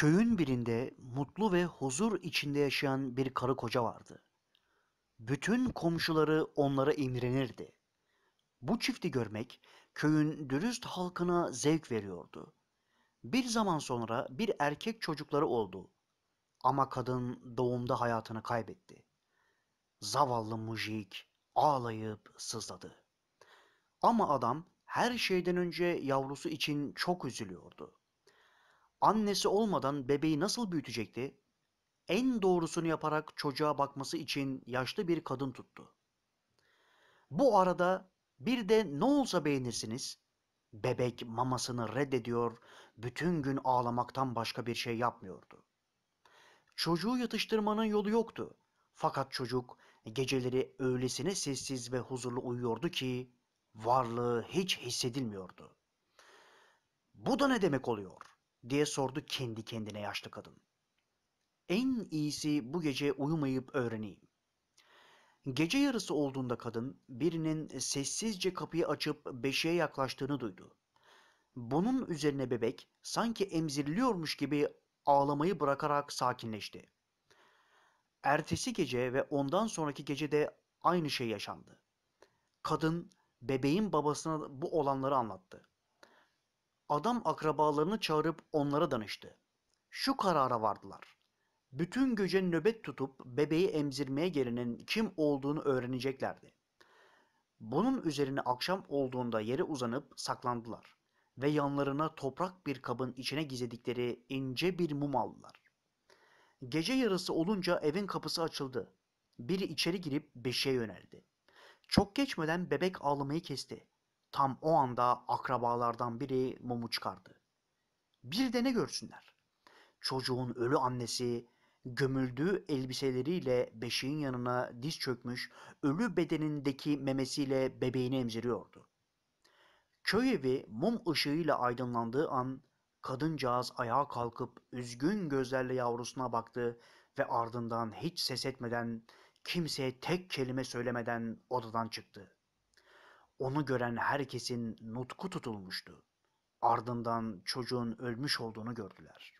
Köyün birinde mutlu ve huzur içinde yaşayan bir karı koca vardı. Bütün komşuları onlara imrenirdi. Bu çifti görmek köyün dürüst halkına zevk veriyordu. Bir zaman sonra bir erkek çocukları oldu. Ama kadın doğumda hayatını kaybetti. Zavallı mujik ağlayıp sızladı. Ama adam her şeyden önce yavrusu için çok üzülüyordu annesi olmadan bebeği nasıl büyütecekti? En doğrusunu yaparak çocuğa bakması için yaşlı bir kadın tuttu. Bu arada bir de ne olsa beğenirsiniz? Bebek mamasını reddediyor, bütün gün ağlamaktan başka bir şey yapmıyordu. Çocuğu yatıştırmanın yolu yoktu. Fakat çocuk geceleri öylesine sessiz ve huzurlu uyuyordu ki varlığı hiç hissedilmiyordu. Bu da ne demek oluyor? diye sordu kendi kendine yaşlı kadın. En iyisi bu gece uyumayıp öğreneyim. Gece yarısı olduğunda kadın birinin sessizce kapıyı açıp beşiğe yaklaştığını duydu. Bunun üzerine bebek sanki emziriliyormuş gibi ağlamayı bırakarak sakinleşti. Ertesi gece ve ondan sonraki gece de aynı şey yaşandı. Kadın bebeğin babasına bu olanları anlattı. Adam akrabalarını çağırıp onlara danıştı. Şu karara vardılar. Bütün gece nöbet tutup bebeği emzirmeye gelenin kim olduğunu öğreneceklerdi. Bunun üzerine akşam olduğunda yere uzanıp saklandılar ve yanlarına toprak bir kabın içine gizledikleri ince bir mum aldılar. Gece yarısı olunca evin kapısı açıldı. Biri içeri girip beşiğe yöneldi. Çok geçmeden bebek ağlamayı kesti Tam o anda akrabalardan biri mumu çıkardı. Bir de ne görsünler? Çocuğun ölü annesi gömüldüğü elbiseleriyle beşiğin yanına diz çökmüş ölü bedenindeki memesiyle bebeğini emziriyordu. Köy evi mum ışığıyla aydınlandığı an kadıncağız ayağa kalkıp üzgün gözlerle yavrusuna baktı ve ardından hiç ses etmeden kimseye tek kelime söylemeden odadan çıktı. Onu gören herkesin nutku tutulmuştu. Ardından çocuğun ölmüş olduğunu gördüler.